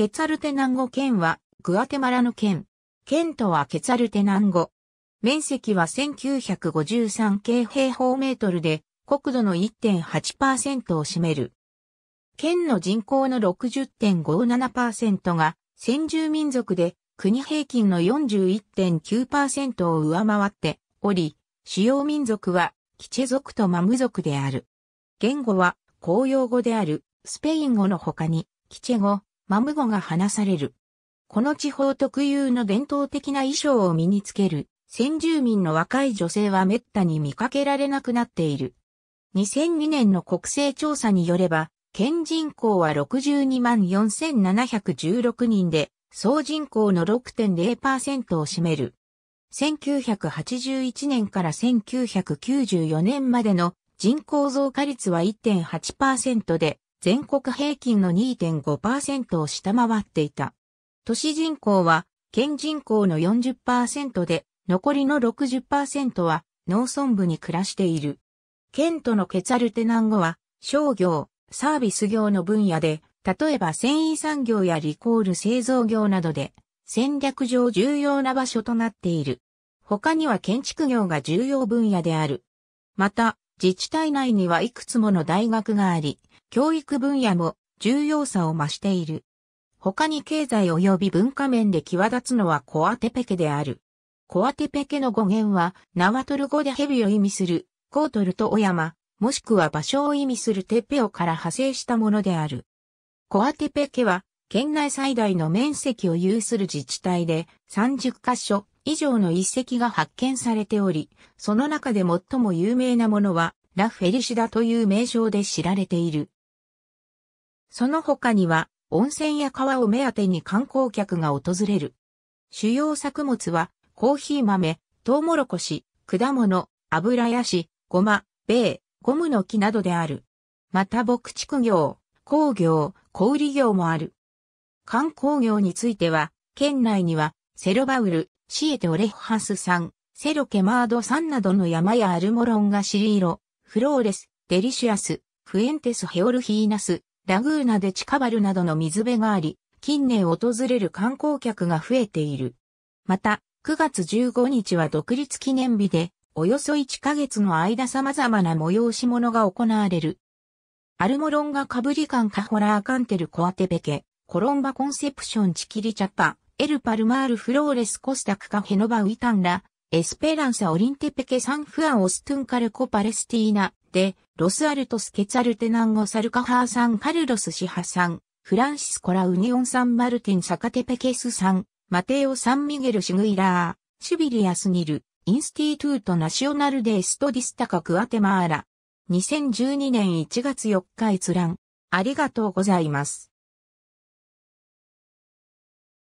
ケツァルテナンゴ県は、グアテマラの県。県とはケツァルテナンゴ。面積は1953京平方メートルで、国土の1.8%を占める。県の人口の60.57%が先住民族で国平均の41.9%を上回っており、主要民族はキチェ族とマム族である。言語は公用語であるスペイン語の他にキチェ語、マム語が話される。この地方特有の伝統的な衣装を身につける、先住民の若い女性は滅多に見かけられなくなっている。2002年の国勢調査によれば、県人口は62万4716人で、総人口の6.0%を占める。1981年から1994年までの人口増加率は1.8%で、全国平均の2.5%を下回っていた。都市人口は県人口の40%で、残りの60%は農村部に暮らしている。県とのケツァルテナン語は商業、サービス業の分野で、例えば繊維産業やリコール製造業などで戦略上重要な場所となっている。他には建築業が重要分野である。また、自治体内にはいくつもの大学があり、教育分野も重要さを増している。他に経済及び文化面で際立つのはコアテペケである。コアテペケの語源は、ナワトル語で蛇を意味する、コートルとお山、もしくは場所を意味するテペオから派生したものである。コアテペケは、県内最大の面積を有する自治体で、30カ所以上の遺跡が発見されており、その中で最も有名なものは、ラ・フェリシダという名称で知られている。その他には、温泉や川を目当てに観光客が訪れる。主要作物は、コーヒー豆、トウモロコシ、果物、油やし、ごま、米、ゴムの木などである。また牧畜業、工業、小売業もある。観光業については、県内には、セロバウル、シエテオレフハス産、セロケマード産などの山やアルモロンガシリーロ、フローレス、デリシュアス、フエンテスヘオルヒーナス、ラグーナで近バルなどの水辺があり、近年訪れる観光客が増えている。また、9月15日は独立記念日で、およそ1ヶ月の間様々な催し物が行われる。アルモロンガカブリカンカホラーカンテルコアテペケ、コロンバコンセプションチキリチャパ、エルパルマールフローレスコスタクカヘノバウィタンラ、エスペランサオリンテペケサンフアオストゥンカルコパレスティーナで、ロスアルトス・ケツァルテナンゴ・サルカハーさん、カルロス・シハさん、フランシスコ・ラ・ウニオン・サン・マルティン・サカテペケスさん、マテオ・サン・ミゲル・シグイラー、シュビリアス・ニル、インスティトゥート・ナショナル・デ・エストディスタカ・クアテマーラ。2012年1月4日閲覧。ありがとうございます。